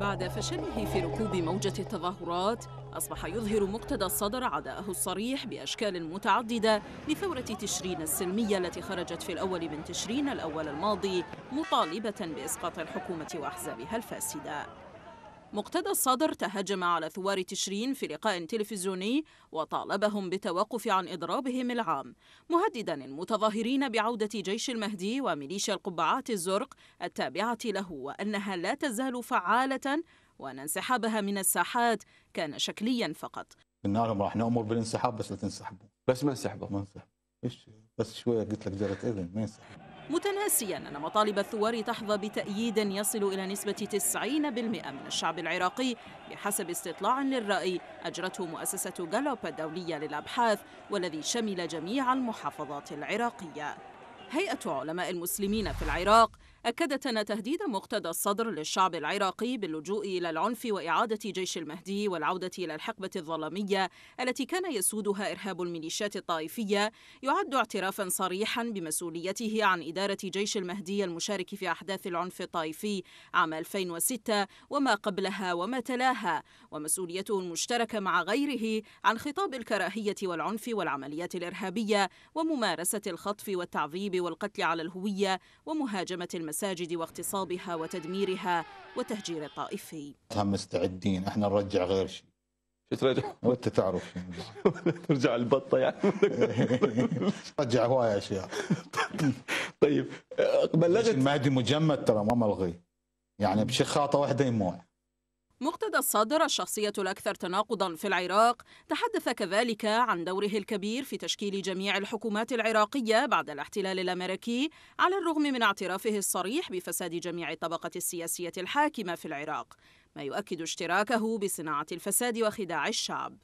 بعد فشله في ركوب موجة التظاهرات أصبح يظهر مقتدى الصدر عداءه الصريح بأشكال متعددة لثورة تشرين السلمية التي خرجت في الأول من تشرين الأول الماضي مطالبة بإسقاط الحكومة وأحزابها الفاسدة مقتدى الصدر تهجم على ثوار تشرين في لقاء تلفزيوني وطالبهم بالتوقف عن إضرابهم العام مهددا المتظاهرين بعودة جيش المهدي وميليشيا القبعات الزرق التابعة له وأنها لا تزال فعالة وأن انسحابها من الساحات كان شكليا فقط النار راح نأمر بالانسحاب بس لا تنسحبوا بس ما انسحبوا ما انسحبوا بس شوية قلت لك جرت إذن ما انسحبوا متناسيا أن مطالب الثوار تحظى بتأييد يصل إلى نسبة 90% من الشعب العراقي بحسب استطلاع للرأي أجرته مؤسسة جالوب الدولية للأبحاث والذي شمل جميع المحافظات العراقية هيئة علماء المسلمين في العراق أكدت أن تهديد مقتدى الصدر للشعب العراقي باللجوء إلى العنف وإعادة جيش المهدي والعودة إلى الحقبة الظلامية التي كان يسودها إرهاب الميليشيات الطائفية يعد اعترافا صريحا بمسؤوليته عن إدارة جيش المهدي المشارك في أحداث العنف الطائفي عام 2006 وما قبلها وما تلاها ومسؤوليته المشتركة مع غيره عن خطاب الكراهية والعنف والعمليات الإرهابية وممارسة الخطف والتعذيب والقتل على الهوية ومهاجمة المسؤولية المساجد واغتصابها وتدميرها وتهجير الطائفي هم مستعدين احنا نرجع غير شيء شو ترجع؟ وانت تعرف ترجع البطه يعني رجع هواي اشياء طيب بلغت المهدي مجمد ترى ما ملغي يعني بشي خاطه واحده يموت مقتدى الصادر الشخصية الأكثر تناقضا في العراق تحدث كذلك عن دوره الكبير في تشكيل جميع الحكومات العراقية بعد الاحتلال الأمريكي على الرغم من اعترافه الصريح بفساد جميع الطبقة السياسية الحاكمة في العراق ما يؤكد اشتراكه بصناعة الفساد وخداع الشعب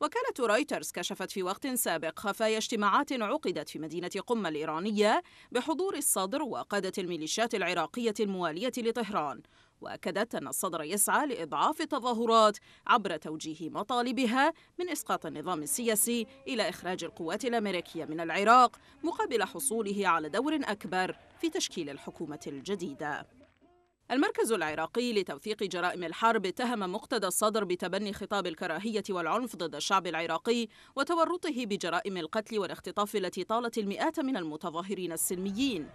وكالة رويترز كشفت في وقت سابق خفايا اجتماعات عقدت في مدينة قم الإيرانية بحضور الصدر وقادة الميليشيات العراقية الموالية لطهران وأكدت أن الصدر يسعى لإضعاف التظاهرات عبر توجيه مطالبها من إسقاط النظام السياسي إلى إخراج القوات الأمريكية من العراق مقابل حصوله على دور أكبر في تشكيل الحكومة الجديدة المركز العراقي لتوثيق جرائم الحرب اتهم مقتدى الصدر بتبني خطاب الكراهية والعنف ضد الشعب العراقي وتورطه بجرائم القتل والاختطاف التي طالت المئات من المتظاهرين السلميين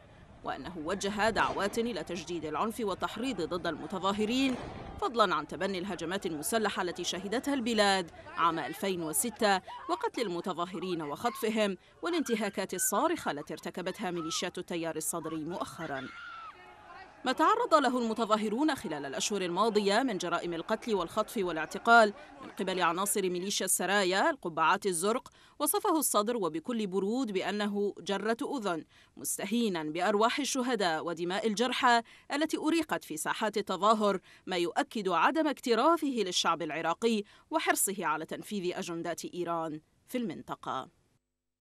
وأنه وجه دعوات إلى تجديد العنف والتحريض ضد المتظاهرين فضلا عن تبني الهجمات المسلحة التي شهدتها البلاد عام 2006 وقتل المتظاهرين وخطفهم والانتهاكات الصارخة التي ارتكبتها ميليشيات التيار الصدري مؤخراً ما تعرض له المتظاهرون خلال الأشهر الماضية من جرائم القتل والخطف والاعتقال من قبل عناصر ميليشيا السرايا القبعات الزرق وصفه الصدر وبكل برود بأنه جرة أذن مستهينا بأرواح الشهداء ودماء الجرحى التي أريقت في ساحات التظاهر ما يؤكد عدم اكترافه للشعب العراقي وحرصه على تنفيذ أجندات إيران في المنطقة